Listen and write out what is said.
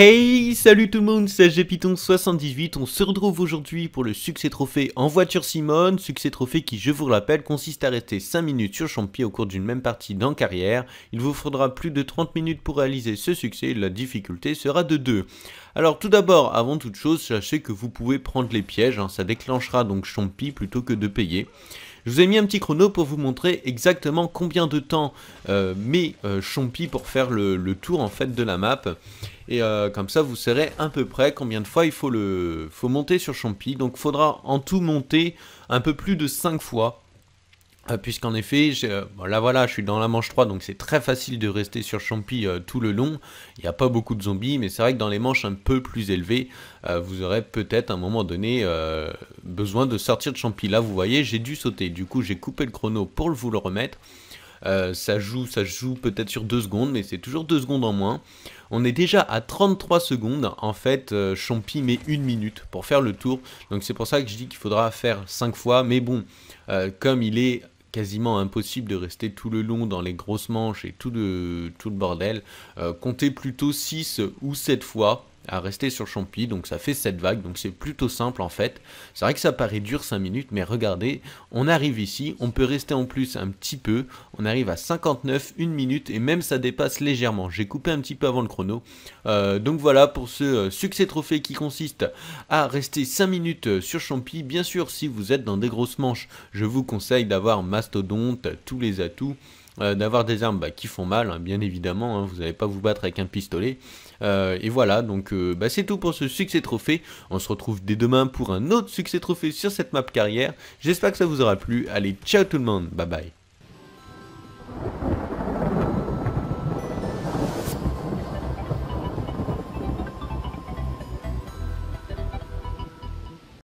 Hey, salut tout le monde, c'est Python78, on se retrouve aujourd'hui pour le succès trophée en voiture Simone, succès trophée qui, je vous le rappelle, consiste à rester 5 minutes sur Champy au cours d'une même partie dans carrière, il vous faudra plus de 30 minutes pour réaliser ce succès, la difficulté sera de 2. Alors tout d'abord, avant toute chose, sachez que vous pouvez prendre les pièges, hein. ça déclenchera donc Champy plutôt que de payer. Je vous ai mis un petit chrono pour vous montrer exactement combien de temps euh, met euh, pour faire le, tour en fait de la map. Et euh, comme ça, vous serez à peu près combien de fois il faut, le, faut monter sur Chompi. Donc, faudra en tout monter un peu plus de 5 fois euh, puisqu'en effet, euh, là voilà, je suis dans la manche 3, donc c'est très facile de rester sur Champy euh, tout le long. Il n'y a pas beaucoup de zombies, mais c'est vrai que dans les manches un peu plus élevées, vous aurez peut-être à un moment donné besoin de sortir de Champy. Là, vous voyez, j'ai dû sauter. Du coup, j'ai coupé le chrono pour vous le remettre. ça joue, ça joue peut-être sur 2 secondes, mais c'est toujours 2 secondes en moins. On est déjà à 33 secondes, en fait, Champy met 1 minute pour faire le tour. Donc c'est pour ça que je dis qu'il faudra faire 5 fois, mais bon, comme il est quasiment impossible de rester tout le long dans les grosses manches et tout le, tout le bordel. Euh, comptez plutôt 6 ou 7 fois à rester sur Champi, donc ça fait 7 vagues, donc c'est plutôt simple en fait. C'est vrai que ça paraît dur 5 minutes, mais regardez, on arrive ici, on peut rester en plus un petit peu, on arrive à 59, 1 minute, et même ça dépasse légèrement. J'ai coupé un petit peu avant le chrono. Euh, donc voilà pour ce euh, succès trophée qui consiste à rester 5 minutes euh, sur Champi. Bien sûr, si vous êtes dans des grosses manches, je vous conseille d'avoir Mastodonte, tous les atouts. Euh, d'avoir des armes bah, qui font mal, hein, bien évidemment, hein, vous n'allez pas vous battre avec un pistolet. Euh, et voilà, donc euh, bah, c'est tout pour ce succès trophée. On se retrouve dès demain pour un autre succès trophée sur cette map carrière. J'espère que ça vous aura plu. Allez, ciao tout le monde, bye bye.